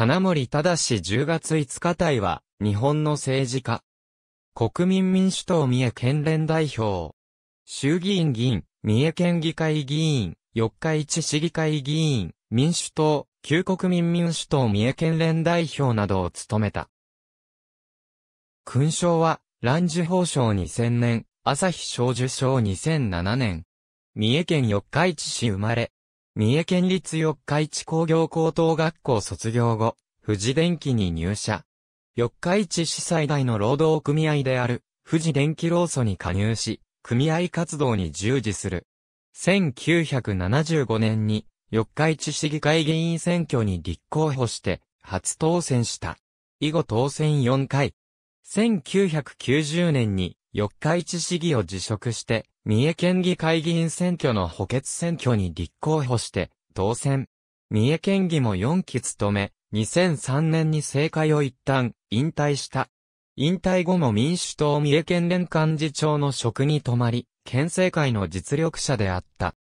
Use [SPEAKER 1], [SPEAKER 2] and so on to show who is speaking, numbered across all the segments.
[SPEAKER 1] 金森忠史10月5日隊は、日本の政治家。国民民主党三重県連代表。衆議院議員、三重県議会議員、四日市市議会議員、民主党、旧国民民主党三重県連代表などを務めた。勲章は、乱受法賞2000年、朝日賞受賞2007年。三重県四日市市生まれ、三重県立四日市工業高等学校卒業後、富士電機に入社。四日市市最大の労働組合である、富士電機労組に加入し、組合活動に従事する。1975年に、四日市市議会議員選挙に立候補して、初当選した。以後当選4回。1990年に、四日市市議を辞職して、三重県議会議員選挙の補欠選挙に立候補して、当選。三重県議も4期務め、2003年に政界を一旦引退した。引退後も民主党三重県連幹事長の職に泊まり、県政界の実力者であった。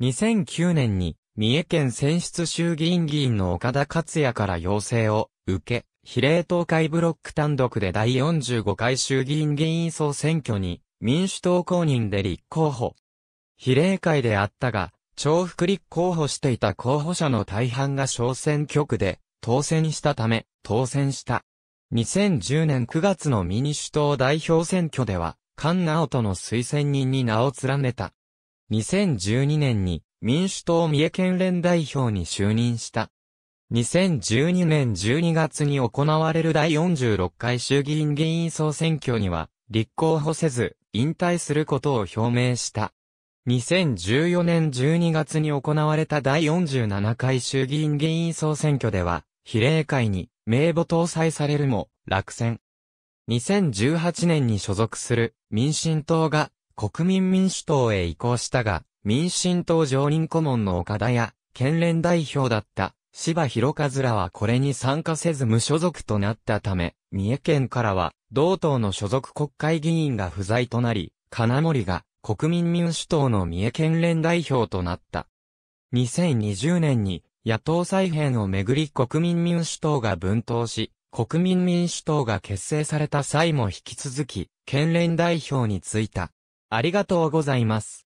[SPEAKER 1] 2009年に三重県選出衆議院議員の岡田克也から要請を受け、比例東海ブロック単独で第45回衆議院議員総選挙に民主党公認で立候補。比例会であったが、重複立候補していた候補者の大半が小選挙区で当選したため、当選した。2010年9月の民主党代表選挙では、菅直人の推薦人に名を連ねた。2012年に民主党三重県連代表に就任した。2012年12月に行われる第46回衆議院議員総選挙には立候補せず引退することを表明した。2014年12月に行われた第47回衆議院議員総選挙では、比例会に名簿搭載されるも、落選。2018年に所属する民進党が国民民主党へ移行したが、民進党常任顧問の岡田や、県連代表だった柴広和らはこれに参加せず無所属となったため、三重県からは、同党の所属国会議員が不在となり、金森が国民民主党の三重県連代表となった。2020年に野党再編をめぐり国民民主党が分党し、国民民主党が結成された際も引き続き、県連代表に就いた。ありがとうございます。